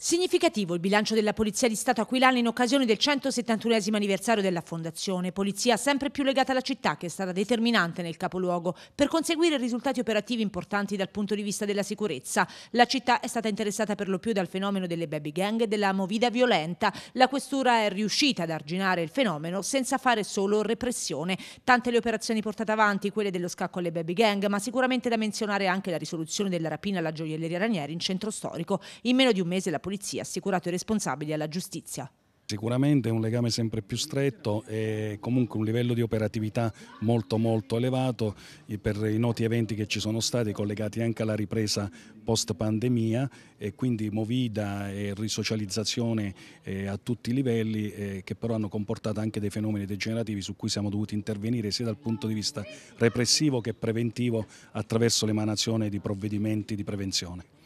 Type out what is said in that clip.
Significativo il bilancio della Polizia di Stato aquilana in occasione del 171 anniversario della Fondazione, polizia sempre più legata alla città che è stata determinante nel capoluogo per conseguire risultati operativi importanti dal punto di vista della sicurezza. La città è stata interessata per lo più dal fenomeno delle baby gang e della movida violenta. La questura è riuscita ad arginare il fenomeno senza fare solo repressione. Tante le operazioni portate avanti, quelle dello scacco alle baby gang, ma sicuramente da menzionare anche la risoluzione della rapina alla gioielleria Ranieri in centro storico. In meno di un mese la polizia, assicurato i responsabili alla giustizia. Sicuramente un legame sempre più stretto e comunque un livello di operatività molto molto elevato per i noti eventi che ci sono stati collegati anche alla ripresa post pandemia e quindi movida e risocializzazione eh, a tutti i livelli eh, che però hanno comportato anche dei fenomeni degenerativi su cui siamo dovuti intervenire sia dal punto di vista repressivo che preventivo attraverso l'emanazione di provvedimenti di prevenzione.